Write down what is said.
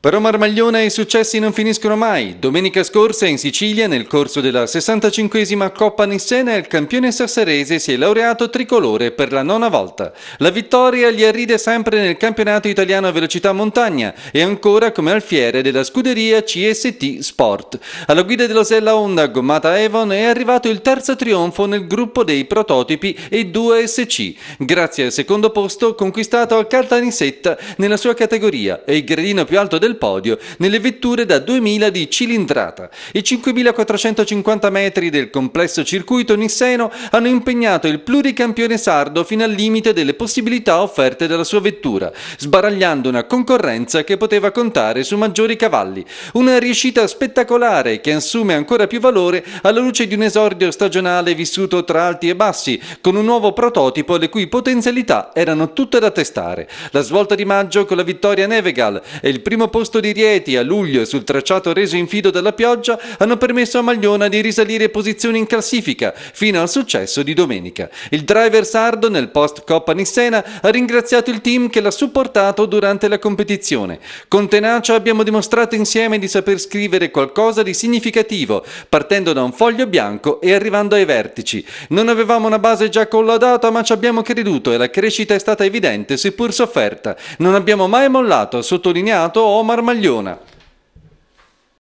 Però Marmaglione i successi non finiscono mai. Domenica scorsa in Sicilia, nel corso della 65esima Coppa Nissena, il campione sassarese si è laureato tricolore per la nona volta. La vittoria gli arride sempre nel campionato italiano a velocità montagna e ancora come alfiere della scuderia CST Sport. Alla guida dell'Osella Honda gommata Evon è arrivato il terzo trionfo nel gruppo dei prototipi e 2SC, grazie al secondo posto conquistato a Caltanissetta nella sua categoria e il gradino più alto del del podio nelle vetture da 2000 di cilindrata. I 5450 metri del complesso circuito nisseno hanno impegnato il pluricampione sardo fino al limite delle possibilità offerte dalla sua vettura, sbaragliando una concorrenza che poteva contare su maggiori cavalli. Una riuscita spettacolare che assume ancora più valore alla luce di un esordio stagionale vissuto tra alti e bassi, con un nuovo prototipo le cui potenzialità erano tutte da testare. La svolta di maggio con la vittoria Nevegal e il primo posto posto di Rieti a luglio e sul tracciato reso infido dalla pioggia hanno permesso a Magliona di risalire posizioni in classifica fino al successo di domenica. Il driver sardo nel post Coppa Nissena ha ringraziato il team che l'ha supportato durante la competizione. Con tenacia abbiamo dimostrato insieme di saper scrivere qualcosa di significativo, partendo da un foglio bianco e arrivando ai vertici. Non avevamo una base già collaudata, ma ci abbiamo creduto e la crescita è stata evidente, seppur sofferta. Non abbiamo mai mollato, ha sottolineato o Marmagliona